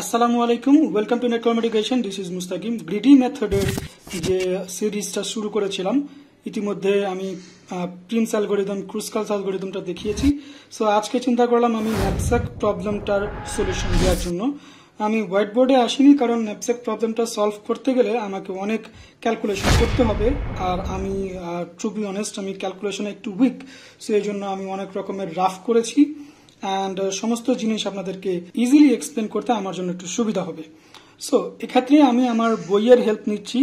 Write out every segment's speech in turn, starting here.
আসসালামু আলাইকুম welcome to Netcom education this is Mustakim greedy মেথডের যে সিরিজটা শুরু করেছিলাম ইতিমধ্যে আমি প্রিন্স অ্যালগোরিদম ক্রুসকালস অ্যালগোরিদমটা দেখিয়েছি সো আজকে চিন্তা করলাম আমি ন্যাপসাক প্রবলেমটার সলিউশন দেওয়ার জন্য আমি হোয়াইট বোর্ডে আসিনি কারণ ন্যাপসাক প্রবলেমটা সলভ করতে গেলে আমাকে অনেক ক্যালকুলেশন করতে হবে আর আমি টু বি অনেস্ট আমি ক্যালকুলেশনে একটু উইক সো এই জন্য আমি অনেক রকমের রাফ করেছি অ্যান্ড uh, সমস্ত জিনিস আপনাদেরকে ইজিলি এক্সপ্লেন করতে আমার জন্য একটু সুবিধা হবে সো এক্ষেত্রে আমি আমার বইয়ের হেল্প নিচ্ছি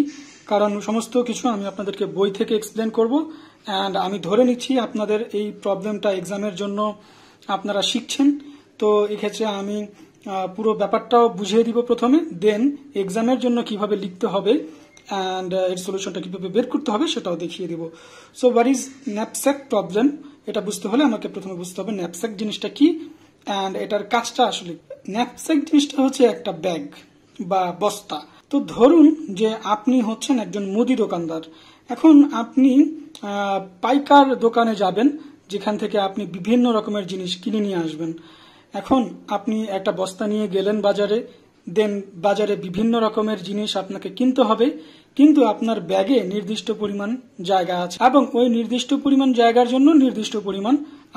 কারণ সমস্ত কিছু আমি আপনাদেরকে বই থেকে এক্সপ্লেন করব অ্যান্ড আমি ধরে নিচ্ছি আপনাদের এই প্রবলেমটা এক্সামের জন্য আপনারা শিখছেন তো এক্ষেত্রে আমি পুরো ব্যাপারটাও বুঝিয়ে দিব প্রথমে দেন এক্সামের জন্য কিভাবে লিখতে হবে অ্যান্ড এর সলিউশনটা কীভাবে বের করতে হবে সেটাও দেখিয়ে দিব so what is knapsack problem এটা বুঝতে হলে আমাকে প্রথমে বুঝতে হবে ন্যাপস্যাক জিনিসটা কি অ্যান্ড এটার কাজটা আসলে ন্যাপস্যাক জিনিসটা হচ্ছে একটা ব্যাগ বা বস্তা তো ধরুন যে আপনি হচ্ছেন একজন মুদি দোকানদার এখন আপনি পাইকার দোকানে যাবেন যেখান থেকে আপনি বিভিন্ন রকমের জিনিস কিনে নিয়ে আসবেন এখন আপনি একটা বস্তা নিয়ে গেলেন বাজারে দেন বাজারে বিভিন্ন রকমের জিনিস আপনাকে কিনতে হবে কিন্তু আপনার ব্যাগে নির্দিষ্ট পরিমাণ জায়গা আছে এবং ওই নির্দিষ্ট পরিমাণ জায়গার জন্য নির্দিষ্ট পরিমাণ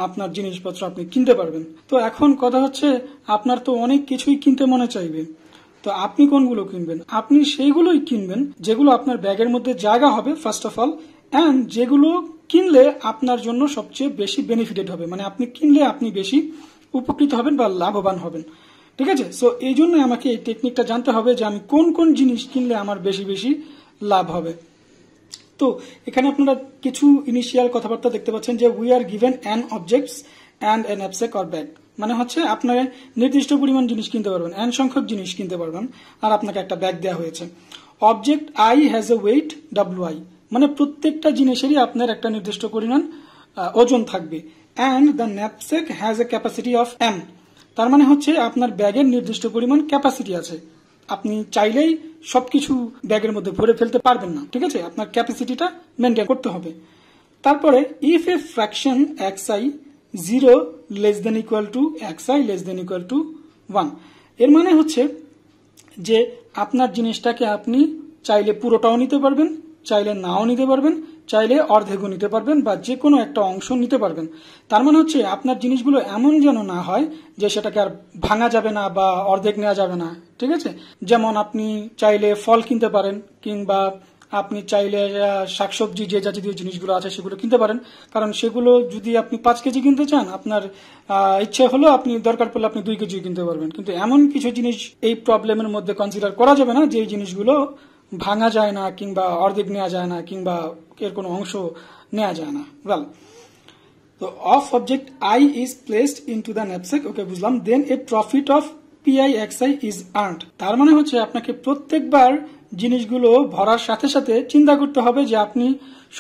আপনার জিনিসপত্র আপনি কিনতে পারবেন তো এখন কথা হচ্ছে আপনার তো অনেক কিছুই কিনতে মনে চাইবে তো আপনি কোনগুলো কিনবেন আপনি সেইগুলোই কিনবেন যেগুলো আপনার ব্যাগের মধ্যে জায়গা হবে ফার্স্ট অফ অল অ্যান্ড যেগুলো কিনলে আপনার জন্য সবচেয়ে বেশি বেনিফিটেড হবে মানে আপনি কিনলে আপনি বেশি উপকৃত হবেন বা লাভবান হবেন ঠিক আছে সো এই জন্য আমাকে এই টেকনিকটা জানতে হবে যে আমি কোন কোন জিনিস কিনলে আমার বেশি বেশি লাভ হবে তো এখানে আপনারা কিছু ইনিশিয়াল কথাবার্তা দেখতে পাচ্ছেন যে we are given an objects and an knapsack or bag মানে হচ্ছে আপনারা নির্দিষ্ট পরিমাণ জিনিস কিনতে পারবেন অ্যান সংখ্যক জিনিস কিনতে পারবেন আর আপনাকে একটা ব্যাগ দেওয়া হয়েছে object I has a weight W I মানে প্রত্যেকটা জিনিসেরই আপনার একটা নির্দিষ্ট পরিমাণ ওজন থাকবে and the knapsack has a capacity of M তার মানে হচ্ছে আপনার ব্যাগের নির্দিষ্ট পরিমাণ ক্যাপাসিটি আছে আপনি চাইলেই সবকিছু ব্যাগের মধ্যে ভরে ফেলতে পারবেন না ঠিক আছে আপনার ক্যাপাসিটিটা মেনটেন করতে হবে তারপরে if a fraction x i zero less than equal to x i less than equal to one এর মানে হচ্ছে যে আপনার জিনিসটাকে আপনি চাইলে পুরোটাও নিতে পারবেন চাইলে নাও নিতে পারবেন চাইলে অর্ধেকও নিতে পারবেন বা যে কোনো একটা অংশ নিতে পারবেন তার মানে হচ্ছে আপনার জিনিসগুলো এমন যেন না হয় যে সেটাকে আর ভাঙা যাবে না বা অর্ধেক নেওয়া যাবে না ঠিক আছে যেমন আপনি চাইলে ফল কিনতে পারেন কিংবা আপনি চাইলে শাকসবজি যে জাতীয় জিনিসগুলো আছে সেগুলো কিনতে পারেন কারণ সেগুলো যদি আপনি পাঁচ কেজি কিনতে চান আপনার ইচ্ছে হলো আপনি দরকার পড়লে আপনি দুই কেজি কিনতে পারবেন কিন্তু এমন কিছু জিনিস এই প্রবলেমের মধ্যে কনসিডার করা যাবে না যে জিনিসগুলো ভাঙা যায় না কিংবা অর্ধেক নেওয়া যায় না কিংবা এর কোনো অংশ নেওয়া যায় না ওয়েল তো of object i is placed to the knapsack okay বুঝলাম then a profit of p i i is earned তার মানে হচ্ছে আপনাকে প্রত্যেকবার জিনিসগুলো ভরার সাথে সাথে চিন্তা করতে হবে যে আপনি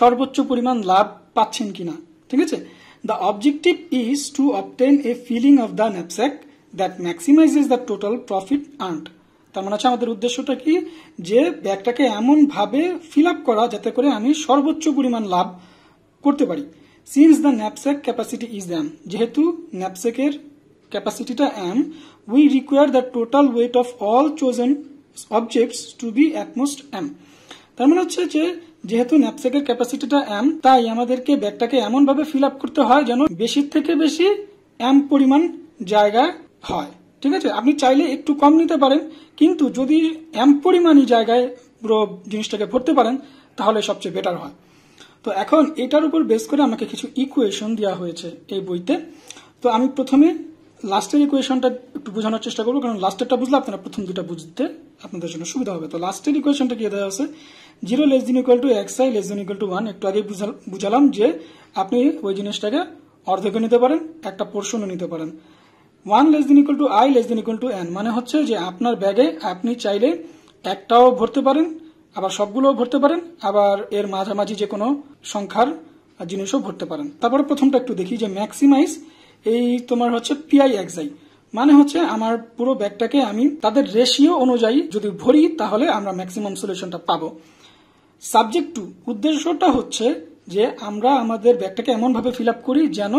সর্বোচ্চ পরিমাণ লাভ পাচ্ছেন কিনা ঠিক আছে the objective is to obtain a filling of the knapsack that maximize is the total profit earned তার মানে হচ্ছে আমাদের উদ্দেশ্যটা কি যে ব্যাগটাকে এমনভাবে ফিল আপ করা যাতে করে আমি সর্বোচ্চ পরিমাণ লাভ করতে পারি since the knapsack capacity is m যেহেতু ন্যাপসেকের ক্যাপাসিটিটা m we require the total weight of all chosen objects to be at most m তার মানে হচ্ছে যে যেহেতু ন্যাপসেকের ক্যাপাসিটিটা অ্যাম তাই আমাদেরকে ব্যাগটাকে এমনভাবে ফিল আপ করতে হয় যেন বেশির থেকে বেশি অ্যাম পরিমাণ জায়গা হয় ঠিক আছে আপনি চাইলে একটু কম নিতে পারেন কিন্তু যদি এম পরিমাণই জায়গায় পুরো জিনিসটাকে ভরতে পারেন তাহলে সবচেয়ে বেটার হয় তো এখন এটার উপর বেস করে আমাকে কিছু ইকুয়েশন দেওয়া হয়েছে এই বইতে তো আমি প্রথমে লাস্টের ইকুয়েশনটা একটু বোঝানোর চেষ্টা করবো কারণ লাস্টেরটা বুঝলে আপনারা প্রথম দুটা বুঝতে আপনাদের জন্য সুবিধা হবে তো লাস্টের ইকুয়েশনটা কি দেওয়া আছে zero less than equal to x i less than equal to one একটু আগে বুঝালাম যে আপনি ওই জিনিসটাকে অর্ধেকও নিতে পারেন একটা পোর্শনও নিতে পারেন one less than equal to i less than equal to n মানে হচ্ছে যে আপনার ব্যাগে আপনি চাইলে একটাও ভরতে পারেন আবার সবগুলোও ভরতে পারেন আবার এর মাঝামাঝি যে কোনো সংখ্যার জিনিসও ভরতে পারেন তারপরে প্রথমটা একটু দেখি যে ম্যাক্সিমাইজ এই তোমার হচ্ছে পিআই এক্সাই মানে হচ্ছে আমার পুরো ব্যাগটাকে আমি তাদের রেশিও অনুযায়ী যদি ভরি তাহলে আমরা ম্যাক্সিমাম সলিউশনটা পাবো সাবজেক্ট টু উদ্দেশ্যটা হচ্ছে যে আমরা আমাদের ব্যাগটাকে এমনভাবে ফিল আপ করি যেন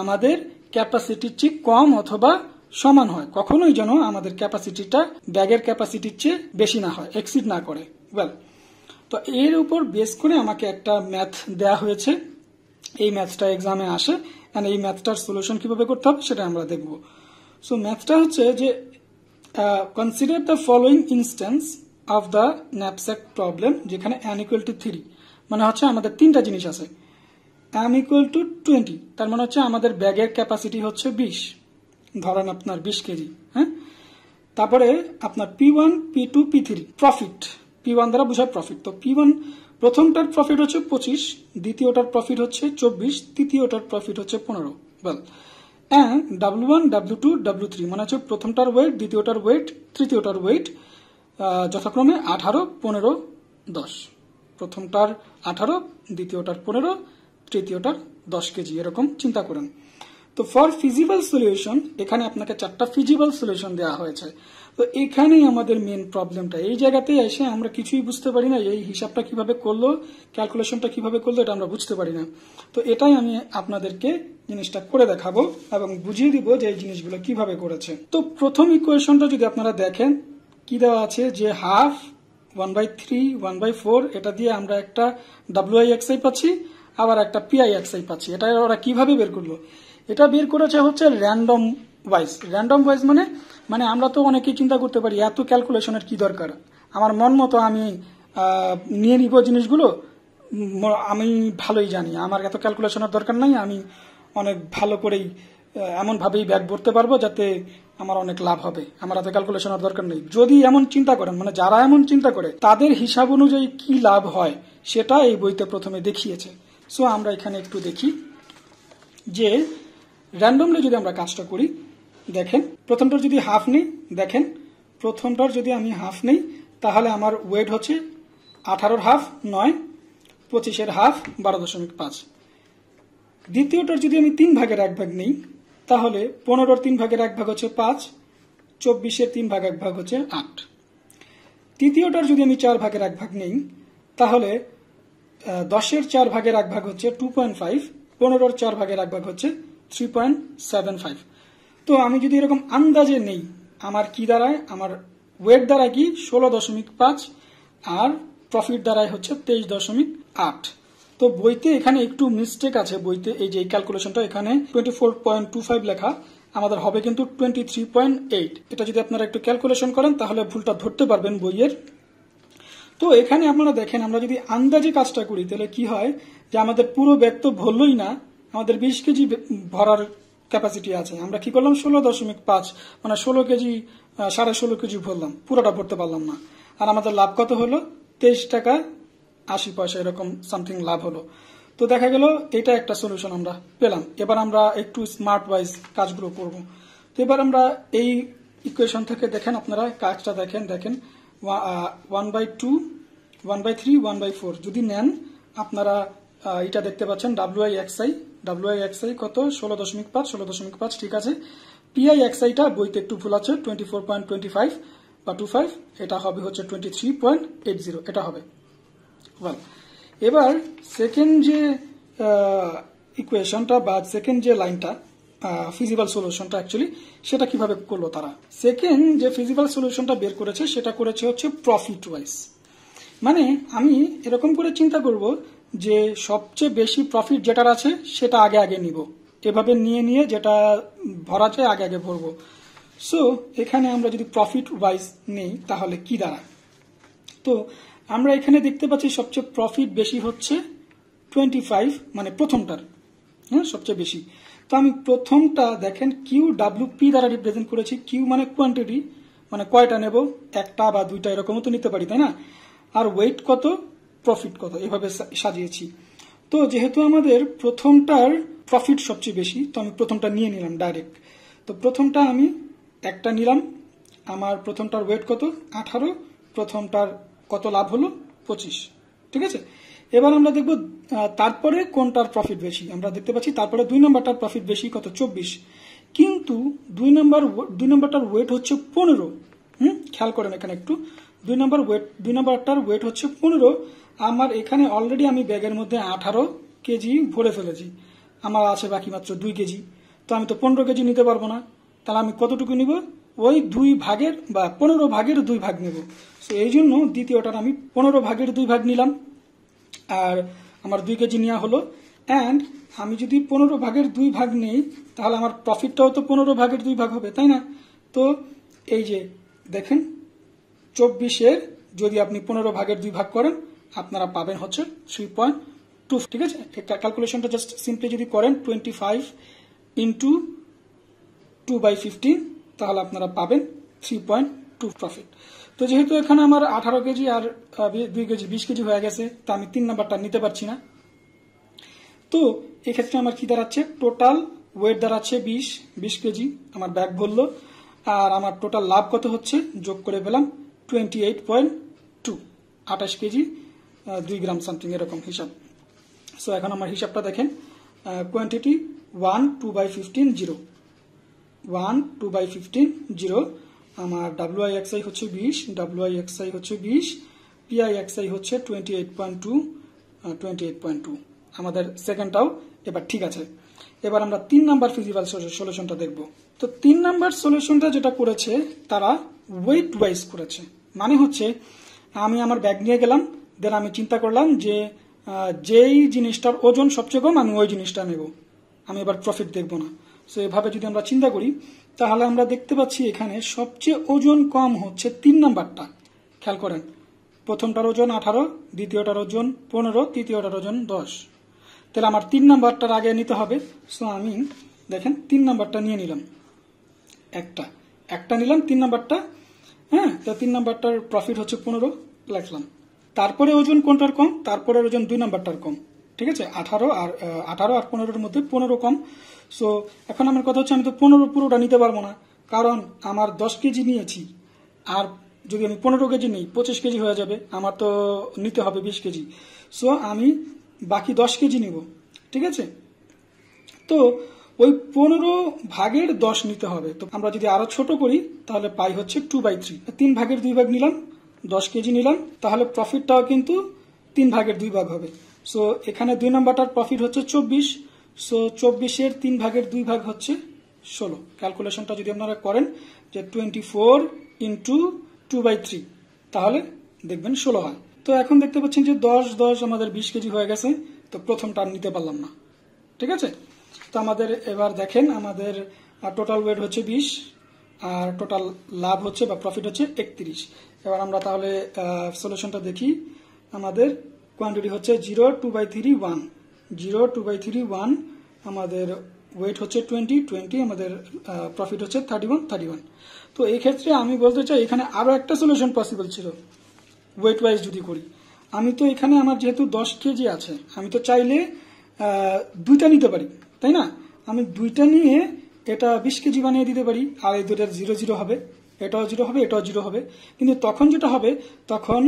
আমাদের ক্যাপাসিটির চেয়ে কম অথবা সমান হয় কখনোই যেন আমাদের ক্যাপাসিটিটা ব্যাগের ক্যাপাসিটির চেয়ে বেশি না হয় এক্সিড না করে ওয়েল তো এর উপর বেস করে আমাকে একটা ম্যাথ দেয়া হয়েছে এই ম্যাথটা এক্সামে আসে অ্যান্ড এই ম্যাথটার সলিউশন কিভাবে করতে হবে সেটা আমরা দেখব সো ম্যাথটা হচ্ছে যে consider the following instance of the knapsack problem যেখানে অ্যান টু থ্রি মানে হচ্ছে আমাদের তিনটা জিনিস আছে এম ইকুয়াল টু টোয়েন্টি তার মানে হচ্ছে আমাদের ব্যাগের ক্যাপাসিটি হচ্ছে বিশ ধরেন আপনার বিশ কেজি হ্যাঁ তারপরে আপনার p one p two p three profit p one দ্বারা বোঝায় প্রফিট তো পি ওয়ান প্রথমটার প্রফিট হচ্ছে পঁচিশ দ্বিতীয়টার প্রফিট হচ্ছে চব্বিশ তৃতীয়টার প্রফিট হচ্ছে পনেরো বল and W one W two W three মানে হচ্ছে প্রথমটার ওয়েট দ্বিতীয়টার ওয়েট তৃতীয়টার ওয়েট যথাক্রমে আঠারো পনেরো দশ প্রথমটার আঠারো দ্বিতীয়টার পনেরো তৃতীয়টা দশ কেজি এরকম চিন্তা করুন তো ফর ফিজিবল সলিউশন এখানে আপনাকে চারটা ফিজিবল সলিউশন দেওয়া হয়েছে তো এখানেই আমাদের মেন প্রবলেমটা এই জায়গাতেই এসে আমরা কিছুই বুঝতে পারি না এই হিসাবটা কিভাবে করলো ক্যালকুলেশনটা কিভাবে করলো এটা আমরা বুঝতে পারি না তো এটাই আমি আপনাদেরকে জিনিসটা করে দেখাবো এবং বুঝিয়ে দিব যে এই জিনিসগুলো কিভাবে করেছে তো প্রথম ইকুয়েশনটা যদি আপনারা দেখেন কি দেওয়া আছে যে half one by three one by four এটা দিয়ে আমরা একটা ডাব্লুআই এক্সআই পাচ্ছি আবার একটা পিআই এক্সআই পাচ্ছি এটা ওরা কিভাবে বের করলো এটা বের করেছে হচ্ছে র্যান্ডম ওয়াইজ র্যান্ডম ওয়াইজ মানে মানে আমরা তো অনেকেই চিন্তা করতে পারি এত ক্যালকুলেশনের কি দরকার আমার মন মতো আমি নিয়ে নিব জিনিসগুলো আমি ভালোই জানি আমার এত ক্যালকুলেশনের দরকার নাই আমি অনেক ভালো করেই এমনভাবেই ব্যাগ ভরতে পারবো যাতে আমার অনেক লাভ হবে আমার এত ক্যালকুলেশনের দরকার নেই যদি এমন চিন্তা করেন মানে যারা এমন চিন্তা করে তাদের হিসাব অনুযায়ী কি লাভ হয় সেটা এই বইতে প্রথমে দেখিয়েছে সো আমরা এখানে একটু দেখি যে র্যান্ডমলি যদি আমরা কাজটা করি দেখেন প্রথমটার যদি হাফ নেই দেখেন প্রথমটার যদি আমি হাফ নেই তাহলে আমার ওয়েট হচ্ছে আঠারোর হাফ নয় পঁচিশের হাফ বারো দশমিক পাঁচ দ্বিতীয়টার যদি আমি তিন ভাগের এক ভাগ নেই তাহলে পনেরোর তিন ভাগের এক ভাগ হচ্ছে পাঁচ চব্বিশের তিন ভাগ এক ভাগ হচ্ছে আট তৃতীয়টার যদি আমি চার ভাগের এক ভাগ নেই তাহলে দশের চার ভাগের এক ভাগ হচ্ছে টু পয়েন্ট ফাইভ পনেরোর চার ভাগের এক ভাগ হচ্ছে থ্রি পয়েন্ট সেভেন ফাইভ তো আমি যদি এরকম আন্দাজে নেই আমার কি দাঁড়ায় আমার ওয়েট দ্বারা কি ষোলো দশমিক পাঁচ আর প্রফিট দ্বারায় হচ্ছে তেইশ দশমিক আট তো বইতে এখানে একটু মিস্টেক আছে বইতে এই যে ক্যালকুলেশনটা এখানে twenty four point two five লেখা আমাদের হবে কিন্তু টোয়েন্টি থ্রি পয়েন্ট এইট এটা যদি আপনারা একটু ক্যালকুলেশন করেন তাহলে ভুলটা ধরতে পারবেন বইয়ের তো এখানে আপনারা দেখেন আমরা যদি আন্দাজে কাজটা করি তাহলে কি হয় যে আমাদের পুরো ব্যাগ তো ভরলই না আমাদের বিশ কেজি ভরার ক্যাপাসিটি আছে আমরা কি করলাম ষোলো দশমিক পাঁচ মানে ষোলো কেজি সাড়ে ষোলো কেজি ভরলাম পুরোটা ভরতে পারলাম না আর আমাদের লাভ কত হলো তেইশ টাকা আশি পয়সা এরকম সামথিং লাভ হলো তো দেখা গেল এটা একটা সলিউশন আমরা পেলাম এবার আমরা একটু স্মার্ট ওয়াইজ কাজগুলো করব তো এবার আমরা এই ইকুয়েশন থেকে দেখেন আপনারা কাজটা দেখেন দেখেন one by two one by three one by four যদি নেন আপনারা এটা দেখতে পাচ্ছেন ডাব্লুআই এক্সআই ডাব্লুআই এক্সআই কত ষোলো দশমিক পাঁচ ষোলো দশমিক পাঁচ ঠিক আছে পিআই এক্সআইটা বইতে একটু ভুল আছে twenty four point twenty five বা টু ফাইভ এটা হবে হচ্ছে twenty three point eight zero এটা হবে ওয়াল এবার সেকেন্ড যে ইকুয়েশনটা বা সেকেন্ড যে লাইনটা ফিজিক্যাল সলিউশনটা অ্যাকচুয়ালি সেটা কিভাবে করলো তারা সেকেন্ড যে ফিজিক্যাল সলিউশনটা বের করেছে সেটা করেছে হচ্ছে প্রফিট ওয়াইজ মানে আমি এরকম করে চিন্তা করব যে সবচেয়ে বেশি প্রফিট যেটার আছে সেটা আগে আগে নিব এভাবে নিয়ে নিয়ে যেটা ভরা যায় আগে আগে ভরবো সো এখানে আমরা যদি প্রফিট ওয়াইজ নেই তাহলে কি দাঁড়ায় তো আমরা এখানে দেখতে পাচ্ছি সবচেয়ে প্রফিট বেশি হচ্ছে টোয়েন্টি ফাইভ মানে প্রথমটার হ্যাঁ সবচেয়ে বেশি তো আমি প্রথমটা দেখেন কিউ ডাব্লিউ পি দ্বারা রিপ্রেজেন্ট করেছি কিউ মানে কোয়ান্টিটি মানে কয়টা নেব একটা বা দুইটা এরকমও তো নিতে পারি তাই না আর ওয়েট কত প্রফিট কত এভাবে সাজিয়েছি তো যেহেতু আমাদের প্রথমটার প্রফিট সবচেয়ে বেশি তো আমি প্রথমটা নিয়ে নিলাম ডাইরেক্ট তো প্রথমটা আমি একটা নিলাম আমার প্রথমটার ওয়েট কত আঠারো প্রথমটার কত লাভ হলো পঁচিশ ঠিক আছে এবার আমরা দেখব তারপরে কোনটার প্রফিট বেশি আমরা দেখতে পাচ্ছি তারপরে দুই নম্বরটার প্রফিট বেশি কত চব্বিশ কিন্তু দুই নম্বর দুই নম্বরটার ওয়েট হচ্ছে পনেরো হুম খেয়াল করেন এখানে একটু দুই নম্বর ওয়েট দুই নম্বরটার ওয়েট হচ্ছে পনেরো আমার এখানে অলরেডি আমি ব্যাগের মধ্যে আঠারো কেজি ভরে ফেলেছি আমার আছে বাকি মাত্র দুই কেজি তো আমি তো পনেরো কেজি নিতে পারবো না তাহলে আমি কতটুকু নিব ওই দুই ভাগের বা পনেরো ভাগের দুই ভাগ নেব তো এই জন্য দ্বিতীয়টার আমি পনেরো ভাগের দুই ভাগ নিলাম আর আমার দুই কেজি নেওয়া হলো অ্যান্ড আমি যদি পনেরো ভাগের দুই ভাগ নেই তাহলে আমার প্রফিটটাও তো পনেরো ভাগের দুই ভাগ হবে তাই না তো এই যে দেখেন চব্বিশের যদি আপনি পনেরো ভাগের দুই ভাগ করেন আপনারা পাবেন হচ্ছে থ্রি পয়েন্ট টু ঠিক আছে ক্যালকুলেশনটা জাস্ট সিম্পলি যদি করেন twenty five into two by fifteen তাহলে আপনারা পাবেন থ্রি পয়েন্ট টু প্রফিট তো যেহেতু এখানে আমার আঠারো কেজি আর দুই কেজি বিশ কেজি হয়ে গেছে তো আমি তিন নাম্বারটা নিতে পারছি না তো এক্ষেত্রে আমার কি দাঁড়াচ্ছে টোটাল ওয়েট দাঁড়াচ্ছে বিশ বিশ কেজি আমার ব্যাগ ভরল আর আমার টোটাল লাভ কত হচ্ছে যোগ করে পেলাম টোয়েন্টি এইট পয়েন্ট টু আঠাশ কেজি দুই গ্রাম সামথিং এরকম হিসাব সো এখন আমার হিসাবটা দেখেন quantity one two by fifteen zero one two by fifteen zero আমার ডাব্লুআই এক্সআই হচ্ছে বিশ ডাব্লুআই এক্সআই হচ্ছে বিশ পিআই এক্সআই হচ্ছে twenty eight point two twenty eight point two আমাদের সেকেন্ডটাও এবার ঠিক আছে এবার আমরা তিন নাম্বার ফিজিক্যাল সলিউশনটা দেখব তো তিন নাম্বার সলিউশনটা যেটা করেছে তারা ওয়েট ওয়াইজ করেছে মানে হচ্ছে আমি আমার ব্যাগ নিয়ে গেলাম দেন আমি চিন্তা করলাম যে যেই জিনিসটার ওজন সবচেয়ে কম আমি ওই জিনিসটা নেব আমি এবার প্রফিট দেখব না সো এভাবে যদি আমরা চিন্তা করি তাহলে আমরা দেখতে পাচ্ছি এখানে সবচেয়ে ওজন কম হচ্ছে তিন নাম্বারটা খেয়াল করেন প্রথমটার ওজন আঠারো দ্বিতীয়টার ওজন পনেরো তৃতীয়টার ওজন দশ তাহলে আমার তিন নাম্বারটার আগে নিতে হবে সো আমি দেখেন তিন নাম্বারটা নিয়ে নিলাম একটা একটা নিলাম তিন নাম্বারটা হ্যাঁ তা তিন নাম্বারটার প্রফিট হচ্ছে পনেরো লাখলাম তারপরে ওজন কোনটার কম তারপরে ওজন দুই নাম্বারটার কম ঠিক আছে আঠারো আর আঠারো আর পনেরোর মধ্যে পনেরো কম সো এখন আমার কথা হচ্ছে আমি তো পনেরো পুরোটা নিতে পারবো না কারণ আমার দশ কেজি নিয়েছি আর যদি আমি পনেরো কেজি নিই পঁচিশ কেজি হয়ে যাবে আমার তো নিতে হবে বিশ কেজি সো আমি বাকি দশ কেজি নিব ঠিক আছে তো ওই পনেরো ভাগের দশ নিতে হবে তো আমরা যদি আরো ছোট করি তাহলে পাই হচ্ছে টু বাই থ্রি তিন ভাগের দুই ভাগ নিলাম দশ কেজি নিলাম তাহলে প্রফিটটাও কিন্তু তিন ভাগের দুই ভাগ হবে সো এখানে দুই নাম্বারটার প্রফিট হচ্ছে চব্বিশ সো চব্বিশের তিন ভাগের দুই ভাগ হচ্ছে ষোলো ক্যালকুলেশনটা যদি আপনারা করেন যে twenty four into two by three তাহলে দেখবেন ষোলো হয় তো এখন দেখতে পাচ্ছেন যে দশ দশ আমাদের বিশ কেজি হয়ে গেছে তো প্রথম টার্ন নিতে পারলাম না ঠিক আছে তো আমাদের এবার দেখেন আমাদের টোটাল ওয়েট হচ্ছে বিশ আর টোটাল লাভ হচ্ছে বা প্রফিট হচ্ছে একত্রিশ এবার আমরা তাহলে সলিউশনটা দেখি আমাদের কোয়ান্টিটি হচ্ছে zero two by three one zero two by three one আমাদের ওয়েট হচ্ছে টোয়েন্টি টোয়েন্টি আমাদের প্রফিট হচ্ছে থার্টি ওয়ান থার্টি ওয়ান তো এই ক্ষেত্রে আমি বলতে চাই এখানে আরও একটা সলিউশন পসিবল ছিল ওয়েট ওয়াইজ যদি করি আমি তো এখানে আমার যেহেতু দশ কেজি আছে আমি তো চাইলে দুইটা নিতে পারি তাই না আমি দুইটা নিয়ে এটা বিশ কেজি বানিয়ে দিতে পারি আর এই দুটার জিরো জিরো হবে এটাও জিরো হবে এটাও জিরো হবে কিন্তু তখন যেটা হবে তখন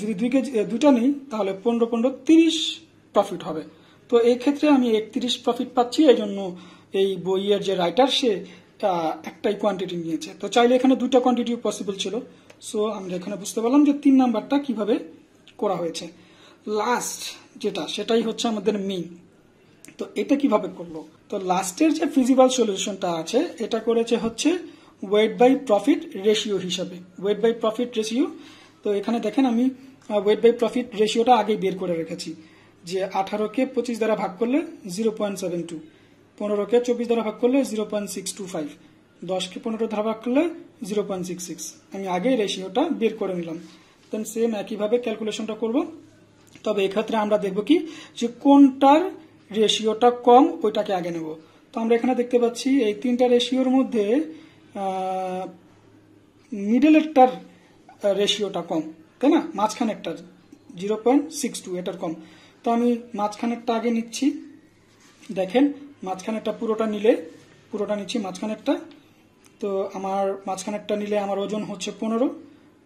যদি দুই কেজি দুটা নিই তাহলে পনেরো পনেরো তিরিশ প্রফিট হবে তো এই ক্ষেত্রে আমি একত্রিশ প্রফিট পাচ্ছি এই জন্য এই বইয়ের যে রাইটার সে একটাই কোয়ান্টিটি নিয়েছে তো চাইলে এখানে দুটা কোয়ান্টিটিও পসিবল ছিল সো আমরা এখানে বুঝতে পারলাম যে তিন নাম্বারটা কিভাবে করা হয়েছে লাস্ট যেটা সেটাই হচ্ছে আমাদের মিন তো এটা কিভাবে করলো তো লাস্টের যে ফিজিবাল সলিউশনটা আছে এটা করেছে হচ্ছে ওয়েট বাই প্রফিট রেশিও হিসাবে ওয়েট বাই প্রফিট রেশিও তো এখানে দেখেন আমি ওয়েট বাই প্রফিট রেশিওটা আগেই বের করে রেখেছি যে আঠারোকে পঁচিশ দ্বারা ভাগ করলে জিরো পয়েন্ট সেভেন টু পনেরোকে চব্বিশ দ্বারা ভাগ করলে zero point six two five দশকে পনেরো দ্বারা ভাগ করলে জিরো পয়েন্ট সিক্স সিক্স আমি আগেই রেশিওটা বের করে নিলাম দেন সেম একইভাবে ক্যালকুলেশনটা করব তবে এক্ষেত্রে আমরা দেখব কি যে কোনটার রেশিওটা কম ওইটাকে আগে নেব তো আমরা এখানে দেখতে পাচ্ছি এই তিনটা রেশিওর মধ্যে মিডলেরটার রেশিওটা কম তাই না মাঝখানেরটা জিরো পয়েন্ট সিক্স টু এটার কম তো আমি মাঝখানেরটা আগে নিচ্ছি দেখেন মাঝখানেরটা পুরোটা নিলে পুরোটা নিচ্ছি মাঝখানেরটা তো আমার মাঝখানেরটা নিলে আমার ওজন হচ্ছে পনেরো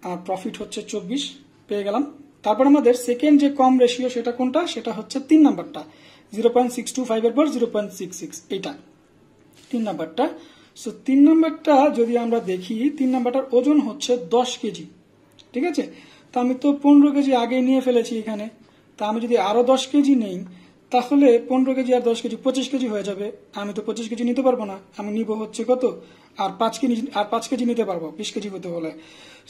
আর প্রফিট হচ্ছে চব্বিশ পেয়ে গেলাম তারপর আমাদের সেকেন্ড যে কম রেশিও সেটা কোনটা সেটা হচ্ছে তিন নাম্বারটা জিরো পয়েন্ট সিক্স টু ফাইভের পর জিরো পয়েন্ট সিক্স এইটা তিন নাম্বারটা সো তিন নাম্বারটা যদি আমরা দেখি তিন নাম্বারটার ওজন হচ্ছে দশ কেজি ঠিক আছে তা আমি তো পনেরো কেজি আগে নিয়ে ফেলেছি এখানে তা আমি যদি আরও দশ কেজি নেই তাহলে পনেরো কেজি আর দশ কেজি পঁচিশ কেজি হয়ে যাবে আমি তো পঁচিশ কেজি নিতে পারবো না আমি নিব হচ্ছে কত আর পাঁচ কেজি আর পাঁচ কেজি নিতে পারবো বিশ কেজি হতে হলে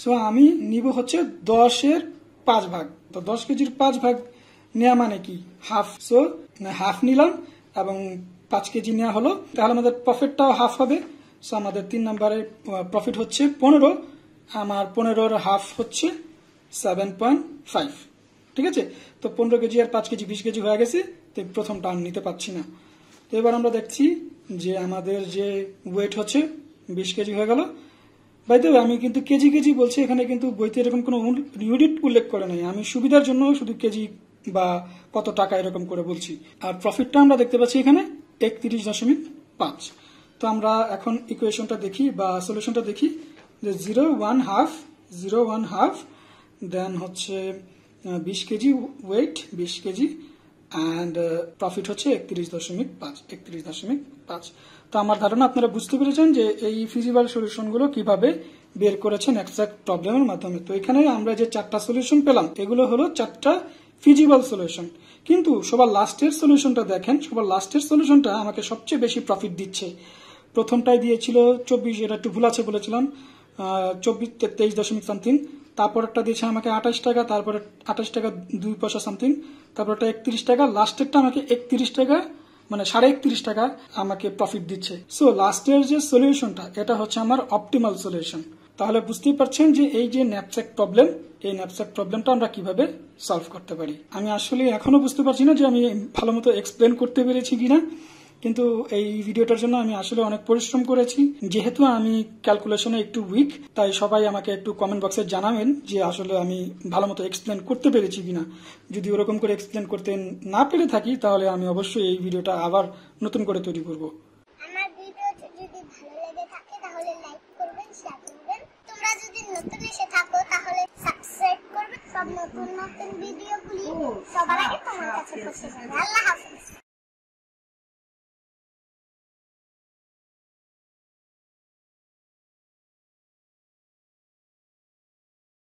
সো আমি নিব হচ্ছে দশের পাঁচ ভাগ তো দশ কেজির পাঁচ ভাগ নেওয়া মানে কি হাফ সো হাফ নিলাম এবং পাঁচ কেজি নেওয়া হলো তাহলে আমাদের প্রফিটটাও হাফ হবে সো আমাদের তিন নম্বরের প্রফিট হচ্ছে পনেরো আমার পনেরোর হাফ হচ্ছে সেভেন পয়েন্ট ফাইভ ঠিক আছে তো পনেরো কেজি আর পাঁচ কেজি বিশ কেজি হয়ে গেছে তো প্রথম টার্ন নিতে পারছি না তো এবার আমরা দেখছি যে আমাদের যে ওয়েট হচ্ছে বিশ কেজি হয়ে গেল বাইতে আমি কিন্তু কেজি কেজি বলছি এখানে কিন্তু বইতে এরকম কোনো ইউনিট উল্লেখ করে নাই আমি সুবিধার জন্য শুধু কেজি বা কত টাকা এরকম করে বলছি আর প্রফিটটা আমরা দেখতে পাচ্ছি এখানে একত্রিশ দশমিক পাঁচ তো আমরা এখন ইকুয়েশনটা দেখি বা সলিউশনটা দেখি যে zero one half zero one half then হচ্ছে বিশ কেজি ওয়েট বিশ কেজি অ্যান্ড প্রফিট হচ্ছে একত্রিশ দশমিক পাঁচ একত্রিশ দশমিক পাঁচ তো আমার ধারণা আপনারা বুঝতে পেরেছেন যে এই ফিজিবল সলিউশনগুলো কিভাবে বের করেছেন এক্সাক্ট প্রবলেমের মাধ্যমে তো এখানে আমরা যে চারটা সলিউশন পেলাম এগুলো হলো চারটা ফিজিবল সলিউশন কিন্তু সবার লাস্টের সলিউশনটা দেখেন সবার লাস্টের সলিউশনটা আমাকে সবচেয়ে বেশি প্রফিট দিচ্ছে প্রথমটাই দিয়েছিল চব্বিশ এটা একটু ভুল আছে বলেছিলাম চব্বিশ তেইশ দশমিক সামথিং তারপরটা দিয়েছে আমাকে আঠাশ টাকা তারপরে আঠাশ টাকা দুই পয়সা সামথিং তারপর একটা একত্রিশ টাকা লাস্টেরটা আমাকে একত্রিশ টাকা মানে সাড়ে একত্রিশ টাকা আমাকে প্রফিট দিচ্ছে সো লাস্টের যে সলিউশনটা এটা হচ্ছে আমার অপটিমাল সলিউশন তাহলে বুঝতেই পারছেন যে এই যে ন্যাপস্যাক প্রবলেম এই ন্যাপস্যাক প্রবলেমটা আমরা কিভাবে সলভ করতে পারি আমি আসলে এখনো বুঝতে পারছি না যে আমি ভালো মতো এক্সপ্লেন করতে পেরেছি কিনা কিন্তু এই ভিডিওটার জন্য আমি আসলে অনেক পরিশ্রম করেছি যেহেতু আমি ক্যালকুলেশনে একটু উইক তাই সবাই আমাকে একটু কমেন্ট বক্সে জানাবেন যে আসলে আমি ভালো মতো এক্সপ্লেন করতে পেরেছি কিনা যদি ওরকম করে এক্সপ্লেন করতে না পেরে থাকি তাহলে আমি অবশ্যই এই ভিডিওটা আবার নতুন করে তৈরি করব নতুন এসে থাকো তাহলে সাবস্ক্রাইব করবে সব নতুন নতুন ভিডিওগুলি সবার আগে তোমার কাছে পৌঁছে যাবে আল্লাহ